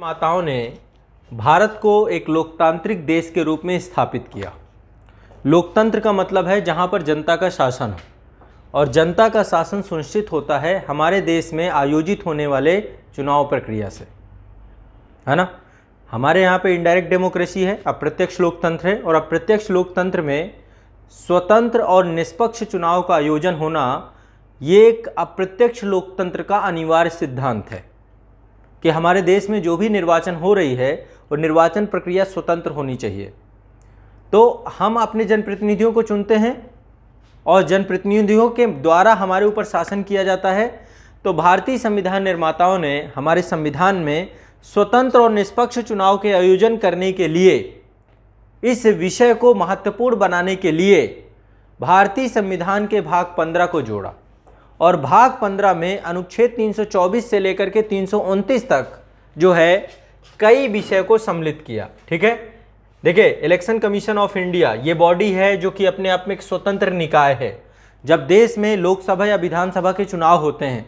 माताओं ने भारत को एक लोकतांत्रिक देश के रूप में स्थापित किया लोकतंत्र का मतलब है जहाँ पर जनता का शासन हो और जनता का शासन सुनिश्चित होता है हमारे देश में आयोजित होने वाले चुनाव प्रक्रिया से है ना हमारे यहाँ पे इनडायरेक्ट डेमोक्रेसी है अप्रत्यक्ष लोकतंत्र है और अप्रत्यक्ष लोकतंत्र में स्वतंत्र और निष्पक्ष चुनाव का आयोजन होना ये एक अप्रत्यक्ष लोकतंत्र का अनिवार्य सिद्धांत है कि हमारे देश में जो भी निर्वाचन हो रही है और निर्वाचन प्रक्रिया स्वतंत्र होनी चाहिए तो हम अपने जनप्रतिनिधियों को चुनते हैं और जनप्रतिनिधियों के द्वारा हमारे ऊपर शासन किया जाता है तो भारतीय संविधान निर्माताओं ने हमारे संविधान में स्वतंत्र और निष्पक्ष चुनाव के आयोजन करने के लिए इस विषय को महत्वपूर्ण बनाने के लिए भारतीय संविधान के भाग पंद्रह को जोड़ा और भाग 15 में अनुच्छेद 324 से लेकर के तीन तक जो है कई विषय को सम्मिलित किया ठीक है देखिए इलेक्शन कमीशन ऑफ इंडिया ये बॉडी है जो कि अपने आप में एक स्वतंत्र निकाय है जब देश में लोकसभा या विधानसभा के चुनाव होते हैं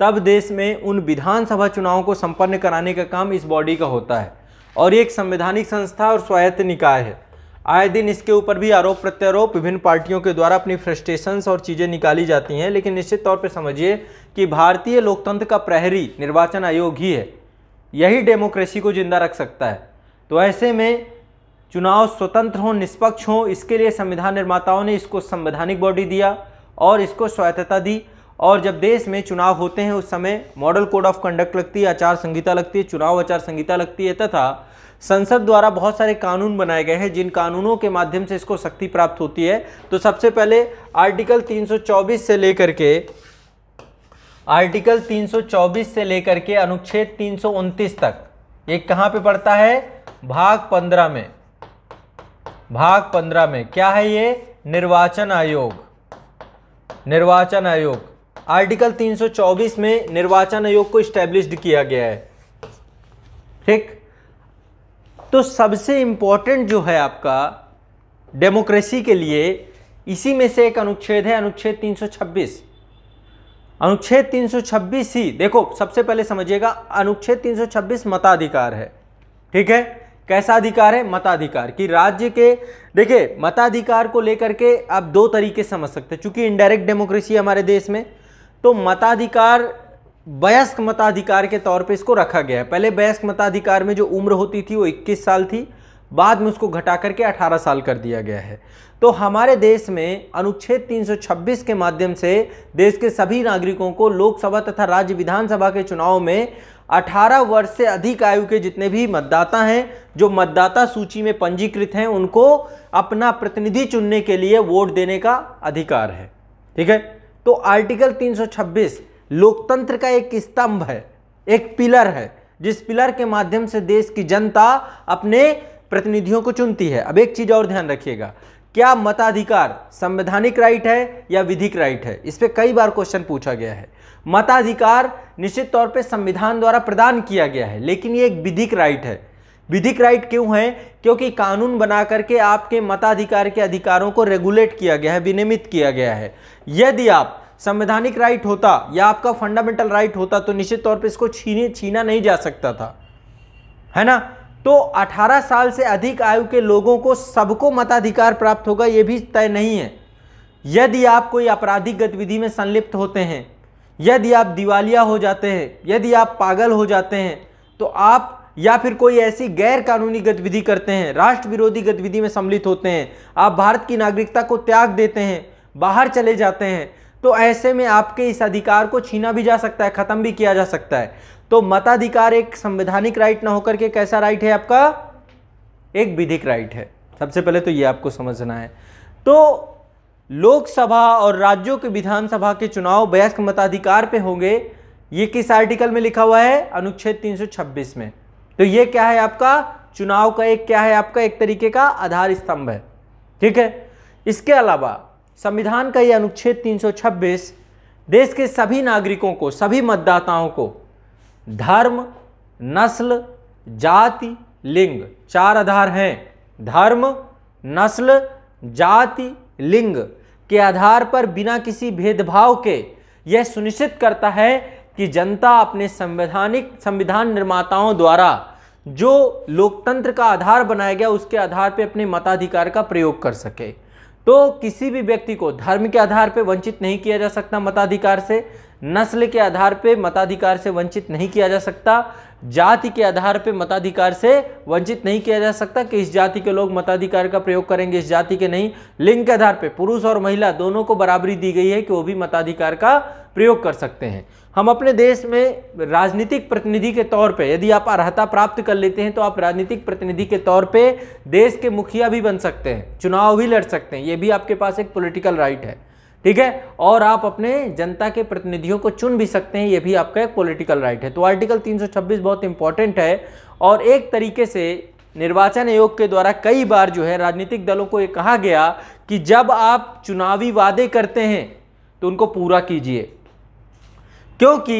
तब देश में उन विधानसभा चुनावों को संपन्न कराने का काम इस बॉडी का होता है और ये एक संवैधानिक संस्था और स्वायत्त निकाय है आए दिन इसके ऊपर भी आरोप प्रत्यारोप विभिन्न पार्टियों के द्वारा अपनी फ्रस्ट्रेशंस और चीज़ें निकाली जाती हैं लेकिन निश्चित तौर पर समझिए कि भारतीय लोकतंत्र का प्रहरी निर्वाचन आयोग ही है यही डेमोक्रेसी को जिंदा रख सकता है तो ऐसे में चुनाव स्वतंत्र हों निष्पक्ष हों इसके लिए संविधान निर्माताओं ने इसको संवैधानिक बॉडी दिया और इसको स्वायत्तता दी और जब देश में चुनाव होते हैं उस समय मॉडल कोड ऑफ कंडक्ट लगती है आचार संहिता लगती है चुनाव आचार संहिता लगती है तथा संसद द्वारा बहुत सारे कानून बनाए गए हैं जिन कानूनों के माध्यम से इसको शक्ति प्राप्त होती है तो सबसे पहले आर्टिकल 324 से लेकर के आर्टिकल 324 से लेकर के अनुच्छेद तीन तक ये कहाँ पे पड़ता है भाग 15 में भाग 15 में क्या है ये निर्वाचन आयोग निर्वाचन आयोग आर्टिकल 324 में निर्वाचन आयोग को स्टैब्लिश किया गया है ठीक तो सबसे इंपॉर्टेंट जो है आपका डेमोक्रेसी के लिए इसी में से एक अनुच्छेद है अनुच्छेद 326 अनुच्छेद 326 ही देखो सबसे पहले समझिएगा अनुच्छेद 326 मताधिकार है ठीक है कैसा अधिकार है मताधिकार कि राज्य के देखिए मताधिकार को लेकर के आप दो तरीके समझ सकते हैं चूंकि इनडायरेक्ट डेमोक्रेसी हमारे देश में तो मताधिकार वयस्क मताधिकार के तौर पे इसको रखा गया है पहले वयस्क मताधिकार में जो उम्र होती थी वो 21 साल थी बाद में उसको घटा करके 18 साल कर दिया गया है तो हमारे देश में अनुच्छेद 326 के माध्यम से देश के सभी नागरिकों को लोकसभा तथा राज्य विधानसभा के चुनाव में 18 वर्ष से अधिक आयु के जितने भी मतदाता हैं जो मतदाता सूची में पंजीकृत हैं उनको अपना प्रतिनिधि चुनने के लिए वोट देने का अधिकार है ठीक है तो आर्टिकल 326 लोकतंत्र का एक स्तंभ है एक पिलर है जिस पिलर के माध्यम से देश की जनता अपने प्रतिनिधियों को चुनती है अब एक चीज और ध्यान रखिएगा क्या मताधिकार संवैधानिक राइट है या विधिक राइट है इस पर कई बार क्वेश्चन पूछा गया है मताधिकार निश्चित तौर पर संविधान द्वारा प्रदान किया गया है लेकिन ये एक विधिक राइट है विधिक राइट क्यों है क्योंकि कानून बना करके आपके मताधिकार के अधिकारों को रेगुलेट किया गया है विनियमित किया गया है यदि आप संवैधानिक राइट होता या आपका फंडामेंटल राइट होता तो निश्चित तौर पर इसको छीने छीना नहीं जा सकता था है ना तो 18 साल से अधिक आयु के लोगों को सबको मताधिकार प्राप्त होगा ये भी तय नहीं है यदि आप कोई आपराधिक गतिविधि में संलिप्त होते हैं यदि आप दिवालिया हो जाते हैं यदि आप पागल हो जाते हैं तो आप या फिर कोई ऐसी गैर कानूनी गतिविधि करते हैं राष्ट्र विरोधी गतिविधि में सम्मिलित होते हैं आप भारत की नागरिकता को त्याग देते हैं बाहर चले जाते हैं तो ऐसे में आपके इस अधिकार को छीना भी जा सकता है ख़त्म भी किया जा सकता है तो मताधिकार एक संवैधानिक राइट ना होकर के कैसा राइट है आपका एक विधिक राइट है सबसे पहले तो ये आपको समझना है तो लोकसभा और राज्यों के विधानसभा के चुनाव वयस्क मताधिकार पे होंगे ये किस आर्टिकल में लिखा हुआ है अनुच्छेद 326 में तो ये क्या है आपका चुनाव का एक क्या है आपका एक तरीके का आधार स्तंभ है ठीक है इसके अलावा संविधान का ये अनुच्छेद 326 देश के सभी नागरिकों को सभी मतदाताओं को धर्म नस्ल जाति लिंग चार आधार हैं धर्म नस्ल जाति लिंग के आधार पर बिना किसी भेदभाव के यह सुनिश्चित करता है कि जनता अपने संवैधानिक संविधान निर्माताओं द्वारा जो लोकतंत्र का आधार बनाया गया उसके आधार पर अपने मताधिकार का प्रयोग कर सके तो किसी भी व्यक्ति को धर्म के आधार पर वंचित नहीं किया जा सकता मताधिकार से नस्ल के आधार पर मताधिकार से वंचित नहीं किया जा सकता जाति के आधार पर मताधिकार से वंचित नहीं किया जा सकता कि इस जाति के लोग मताधिकार का प्रयोग करेंगे इस जाति के नहीं लिंग के आधार पर पुरुष और महिला दोनों को बराबरी दी गई है कि वो भी मताधिकार का प्रयोग कर सकते हैं हम अपने देश में राजनीतिक प्रतिनिधि के तौर पे यदि आप अर्हता प्राप्त कर लेते हैं तो आप राजनीतिक प्रतिनिधि के तौर पे देश के मुखिया भी बन सकते हैं चुनाव भी लड़ सकते हैं ये भी आपके पास एक पॉलिटिकल राइट है ठीक है और आप अपने जनता के प्रतिनिधियों को चुन भी सकते हैं ये भी आपका एक पोलिटिकल राइट है तो आर्टिकल तीन बहुत इंपॉर्टेंट है और एक तरीके से निर्वाचन आयोग के द्वारा कई बार जो है राजनीतिक दलों को ये कहा गया कि जब आप चुनावी वादे करते हैं तो उनको पूरा कीजिए क्योंकि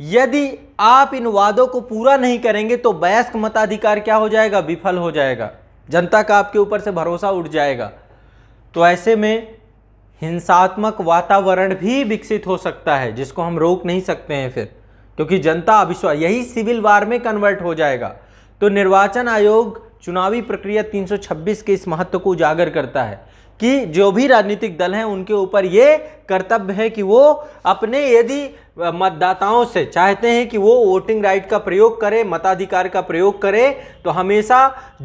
यदि आप इन वादों को पूरा नहीं करेंगे तो वयस्क मताधिकार क्या हो जाएगा विफल हो जाएगा जनता का आपके ऊपर से भरोसा उठ जाएगा तो ऐसे में हिंसात्मक वातावरण भी विकसित हो सकता है जिसको हम रोक नहीं सकते हैं फिर क्योंकि जनता अविश्वास यही सिविल वार में कन्वर्ट हो जाएगा तो निर्वाचन आयोग चुनावी प्रक्रिया 326 के इस महत्व को उजागर करता है कि जो भी राजनीतिक दल हैं उनके ऊपर ये कर्तव्य है कि वो अपने यदि मतदाताओं से चाहते हैं कि वो वोटिंग राइट का प्रयोग करें मताधिकार का प्रयोग करें तो हमेशा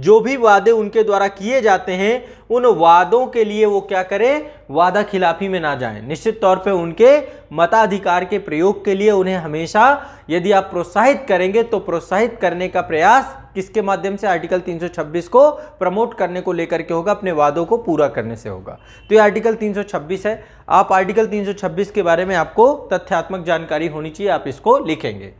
जो भी वादे उनके द्वारा किए जाते हैं उन वादों के लिए वो क्या करें वादा खिलाफी में ना जाएं निश्चित तौर पे उनके मताधिकार के प्रयोग के लिए उन्हें हमेशा यदि आप प्रोत्साहित करेंगे तो प्रोत्साहित करने का प्रयास किसके माध्यम से आर्टिकल 326 को प्रमोट करने को लेकर के होगा अपने वादों को पूरा करने से होगा तो ये आर्टिकल 326 है आप आर्टिकल 326 के बारे में आपको तथ्यात्मक जानकारी होनी चाहिए आप इसको लिखेंगे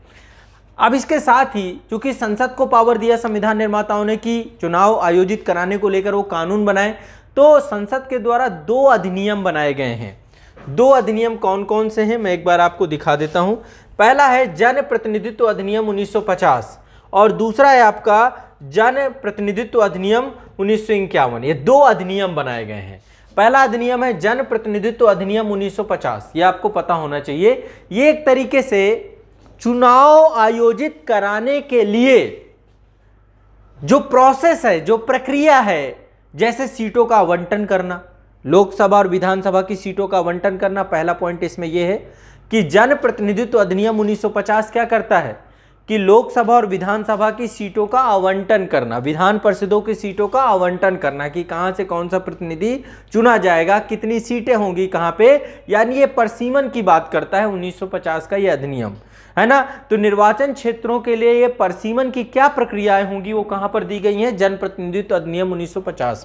अब इसके साथ ही चूंकि संसद को पावर दिया संविधान निर्माताओं ने कि चुनाव आयोजित कराने को लेकर वो कानून बनाए तो संसद के द्वारा दो अधिनियम बनाए गए हैं दो अधिनियम कौन कौन से हैं मैं एक बार आपको दिखा देता हूं पहला है जन प्रतिनिधित्व अधिनियम 1950 और दूसरा है आपका जन प्रतिनिधित्व अधिनियम उन्नीस ये दो अधिनियम बनाए गए हैं पहला अधिनियम है जन प्रतिनिधित्व अधिनियम 1950 ये आपको पता होना चाहिए ये एक तरीके से चुनाव आयोजित कराने के लिए जो प्रोसेस है जो प्रक्रिया है जैसे सीटों का आवंटन करना लोकसभा और विधानसभा की सीटों का आवंटन करना पहला पॉइंट इसमें यह है कि जन प्रतिनिधित्व अधिनियम 1950 क्या करता है कि लोकसभा और विधानसभा की सीटों का आवंटन करना विधान परिषदों की सीटों का आवंटन करना कि कहाँ से कौन सा प्रतिनिधि चुना जाएगा कितनी सीटें होंगी कहां पे यानी ये परसीमन की बात करता है 1950 का ये अधिनियम है ना तो निर्वाचन क्षेत्रों के लिए ये परसीमन की क्या प्रक्रियाएं होंगी वो कहाँ पर दी गई हैं जनप्रतिनिधित्व अधिनियम उन्नीस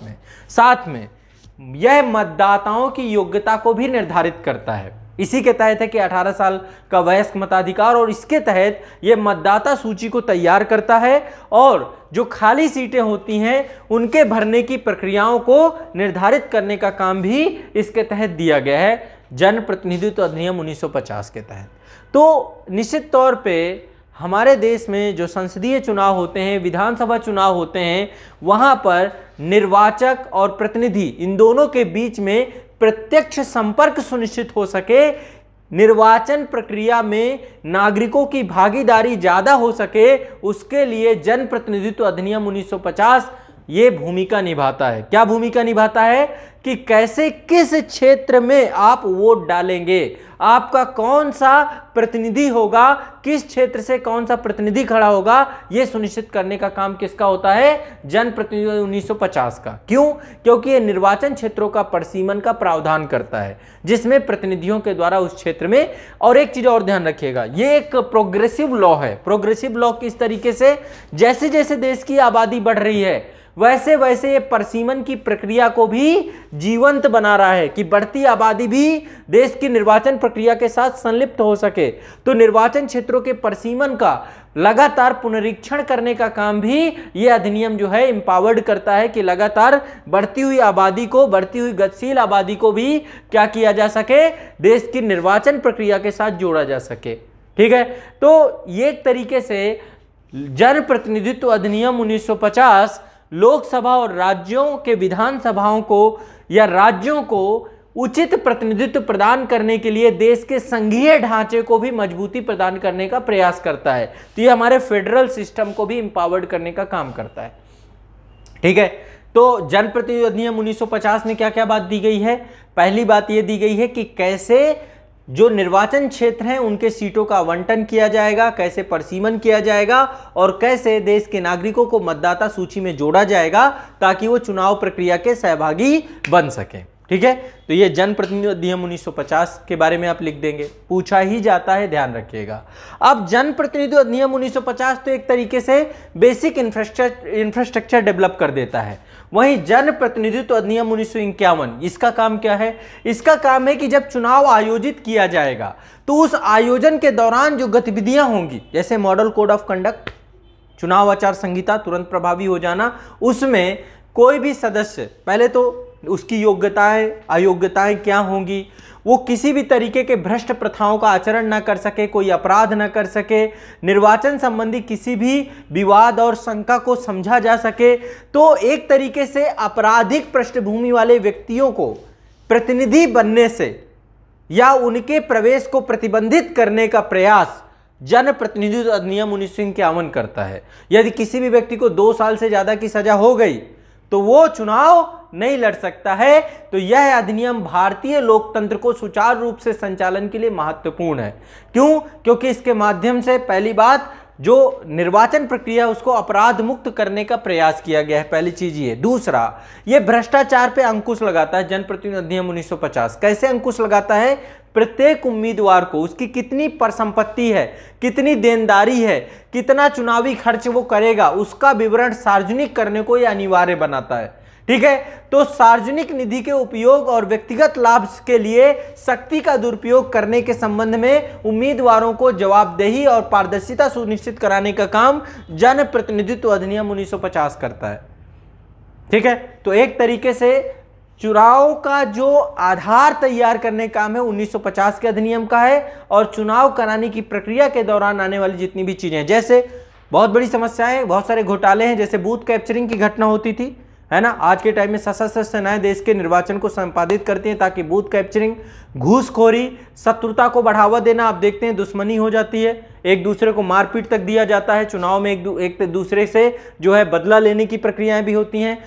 में साथ में यह मतदाताओं की योग्यता को भी निर्धारित करता है इसी के तहत है कि 18 साल का वयस्क मताधिकार और इसके तहत ये मतदाता सूची को तैयार करता है और जो खाली सीटें होती हैं उनके भरने की प्रक्रियाओं को निर्धारित करने का काम भी इसके तहत दिया गया है जनप्रतिनिधित्व अधिनियम 1950 के तहत तो निश्चित तौर पे हमारे देश में जो संसदीय चुनाव होते हैं विधानसभा चुनाव होते हैं वहाँ पर निर्वाचक और प्रतिनिधि इन दोनों के बीच में प्रत्यक्ष संपर्क सुनिश्चित हो सके निर्वाचन प्रक्रिया में नागरिकों की भागीदारी ज़्यादा हो सके उसके लिए जनप्रतिनिधित्व अधिनियम 1950 ये भूमिका निभाता है क्या भूमिका निभाता है कि कैसे किस क्षेत्र में आप वोट डालेंगे आपका कौन सा प्रतिनिधि होगा किस क्षेत्र से कौन सा प्रतिनिधि खड़ा होगा यह सुनिश्चित करने का काम किसका होता है जनप्रतिनिधि 1950 का क्यों क्योंकि यह निर्वाचन क्षेत्रों का परसीमन का प्रावधान करता है जिसमें प्रतिनिधियों के द्वारा उस क्षेत्र में और एक चीज और ध्यान रखिएगा ये एक प्रोग्रेसिव लॉ है प्रोग्रेसिव लॉ किस तरीके से जैसे जैसे देश की आबादी बढ़ रही है वैसे वैसे ये परसीमन की प्रक्रिया को भी जीवंत बना रहा है कि बढ़ती आबादी भी देश की निर्वाचन प्रक्रिया के साथ संलिप्त हो सके तो निर्वाचन क्षेत्रों के परसीमन का लगातार पुनरीक्षण करने का काम भी ये अधिनियम जो है एम्पावर्ड करता है कि लगातार बढ़ती हुई आबादी को बढ़ती हुई गतिशील आबादी को भी क्या किया जा सके देश की निर्वाचन प्रक्रिया के साथ जोड़ा जा सके ठीक है तो ये एक तरीके से जन प्रतिनिधित्व अधिनियम उन्नीस लोकसभा और राज्यों के विधानसभाओं को या राज्यों को उचित प्रतिनिधित्व प्रदान करने के लिए देश के संघीय ढांचे को भी मजबूती प्रदान करने का प्रयास करता है तो ये हमारे फेडरल सिस्टम को भी इंपावर्ड करने का काम करता है ठीक है तो जनप्रतिनिधि अधिनियम 1950 में क्या क्या बात दी गई है पहली बात ये दी गई है कि कैसे जो निर्वाचन क्षेत्र हैं उनके सीटों का आवंटन किया जाएगा कैसे परसीमन किया जाएगा और कैसे देश के नागरिकों को मतदाता सूची में जोड़ा जाएगा ताकि वो चुनाव प्रक्रिया के सहभागी बन सकें ठीक है तो ये जनप्रतिनिधि अधिनियम 1950 के बारे में आप लिख देंगे पूछा ही जाता है ध्यान रखिएगा अब जनप्रतिनिधि अधिनियम 1950 तो एक तरीके से बेसिक इंफ्रास्ट्रक्चर इंफ्रास्ट्रक्चर डेवलप कर देता है वहीं जनप्रतिनिधित्व अधिनियम उन्नीस इसका काम क्या है इसका काम है कि जब चुनाव आयोजित किया जाएगा तो उस आयोजन के दौरान जो गतिविधियां होंगी जैसे मॉडल कोड ऑफ कंडक्ट चुनाव आचार संहिता तुरंत प्रभावी हो जाना उसमें कोई भी सदस्य पहले तो उसकी योग्यताएं अयोग्यताएं क्या होंगी वो किसी भी तरीके के भ्रष्ट प्रथाओं का आचरण न कर सके कोई अपराध न कर सके निर्वाचन संबंधी किसी भी विवाद और शंका को समझा जा सके तो एक तरीके से आपराधिक पृष्ठभूमि वाले व्यक्तियों को प्रतिनिधि बनने से या उनके प्रवेश को प्रतिबंधित करने का प्रयास जन प्रतिनिधित्व अधिनियम उन्नीस सौ इक्यावन करता है यदि किसी भी व्यक्ति को दो साल से ज़्यादा की सजा हो गई तो वो चुनाव नहीं लड़ सकता है तो यह अधिनियम भारतीय लोकतंत्र को सुचारू रूप से संचालन के लिए महत्वपूर्ण है क्यों क्योंकि इसके माध्यम से पहली बात जो निर्वाचन प्रक्रिया उसको अपराध मुक्त करने का प्रयास किया गया है पहली चीज ये दूसरा ये भ्रष्टाचार पे अंकुश लगाता है जनप्रतिनिधि अधिनियम 1950 कैसे अंकुश लगाता है प्रत्येक उम्मीदवार को उसकी कितनी परसंपत्ति है कितनी देनदारी है कितना चुनावी खर्च वो करेगा उसका विवरण सार्वजनिक करने को यह अनिवार्य बनाता है ठीक है तो सार्वजनिक निधि के उपयोग और व्यक्तिगत लाभ के लिए शक्ति का दुरुपयोग करने के संबंध में उम्मीदवारों को जवाबदेही और पारदर्शिता सुनिश्चित कराने का काम जनप्रतिनिधित्व अधिनियम 1950 करता है ठीक है तो एक तरीके से चुनाव का जो आधार तैयार करने का काम है 1950 के अधिनियम का है और चुनाव कराने की प्रक्रिया के दौरान आने वाली जितनी भी चीज़ें जैसे बहुत बड़ी समस्याएं बहुत सारे घोटाले हैं जैसे बूथ कैप्चरिंग की घटना होती थी है ना आज के टाइम में सशस्त्र सेनाएं देश के निर्वाचन को संपादित करती हैं ताकि बूथ कैप्चरिंग घूसखोरी शत्रुता को बढ़ावा देना आप देखते हैं दुश्मनी हो जाती है एक दूसरे को मारपीट तक दिया जाता है चुनाव में एक, दू, एक दूसरे से जो है बदला लेने की प्रक्रियाएं भी होती हैं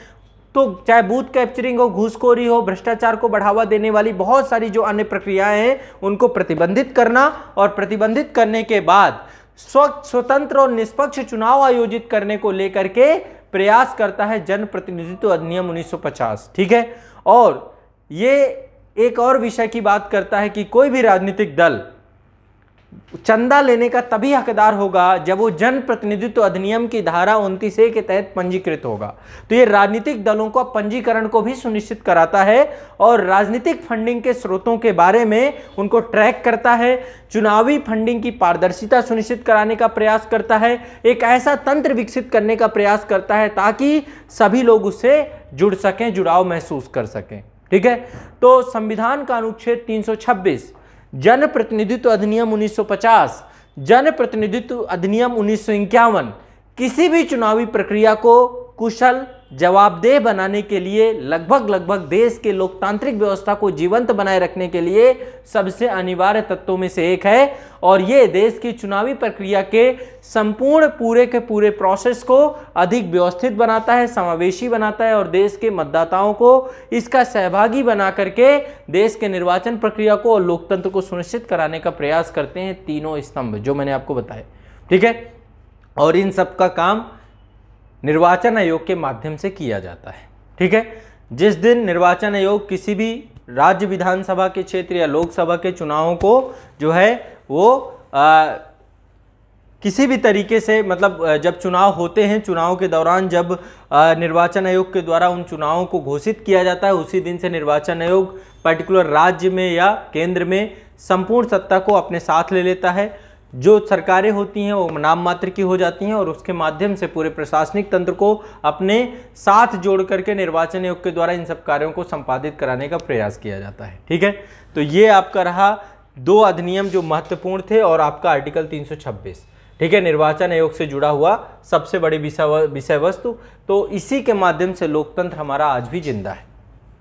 तो चाहे बूथ कैप्चरिंग हो घूसखोरी हो भ्रष्टाचार को बढ़ावा देने वाली बहुत सारी जो अन्य प्रक्रियाएं हैं उनको प्रतिबंधित करना और प्रतिबंधित करने के बाद स्वच्छ स्वतंत्र और निष्पक्ष चुनाव आयोजित करने को लेकर के प्रयास करता है जनप्रतिनिधित्व अधिनियम 1950 ठीक है और ये एक और विषय की बात करता है कि कोई भी राजनीतिक दल चंदा लेने का तभी हकदार होगा जब वो जन प्रतिनिधित्व अधिनियम की धारा उनतीस के तहत पंजीकृत होगा तो ये राजनीतिक दलों को पंजीकरण को भी सुनिश्चित कराता है और राजनीतिक फंडिंग के स्रोतों के बारे में उनको ट्रैक करता है चुनावी फंडिंग की पारदर्शिता सुनिश्चित कराने का प्रयास करता है एक ऐसा तंत्र विकसित करने का प्रयास करता है ताकि सभी लोग उससे जुड़ सकें जुड़ाव महसूस कर सकें ठीक है तो संविधान का अनुच्छेद तीन जन प्रतिनिधित्व अधिनियम 1950 जन प्रतिनिधित्व अधिनियम उन्नीस किसी भी चुनावी प्रक्रिया को कुशल जवाबदेह बनाने के लिए लगभग लगभग देश के लोकतांत्रिक व्यवस्था को जीवंत बनाए रखने के लिए सबसे अनिवार्य तत्वों में से एक है और ये देश की चुनावी प्रक्रिया के संपूर्ण पूरे के पूरे प्रोसेस को अधिक व्यवस्थित बनाता है समावेशी बनाता है और देश के मतदाताओं को इसका सहभागी बना करके देश के निर्वाचन प्रक्रिया को और लोकतंत्र को सुनिश्चित कराने का प्रयास करते हैं तीनों स्तंभ जो मैंने आपको बताए ठीक है और इन सब का काम निर्वाचन आयोग के माध्यम से किया जाता है ठीक है जिस दिन निर्वाचन आयोग किसी भी राज्य विधानसभा के क्षेत्र या लोकसभा के चुनावों को जो है वो आ, किसी भी तरीके से मतलब जब चुनाव होते हैं चुनाव के दौरान जब निर्वाचन आयोग के द्वारा उन चुनावों को घोषित किया जाता है उसी दिन से निर्वाचन आयोग पर्टिकुलर राज्य में या केंद्र में संपूर्ण सत्ता को अपने साथ ले लेता है जो सरकारें होती हैं वो नाम मात्र की हो जाती हैं और उसके माध्यम से पूरे प्रशासनिक तंत्र को अपने साथ जोड़ करके निर्वाचन आयोग के द्वारा इन सब कार्यों को संपादित कराने का प्रयास किया जाता है ठीक है तो ये आपका रहा दो अधिनियम जो महत्वपूर्ण थे और आपका आर्टिकल 326 ठीक है निर्वाचन आयोग से जुड़ा हुआ सबसे बड़ी विषय वस्तु तो इसी के माध्यम से लोकतंत्र हमारा आज भी जिंदा है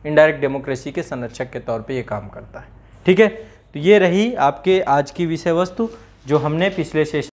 इनडायरेक्ट डेमोक्रेसी के संरक्षक के तौर पर यह काम करता है ठीक है तो ये रही आपके आज की विषय वस्तु जो हमने पिछले सेशन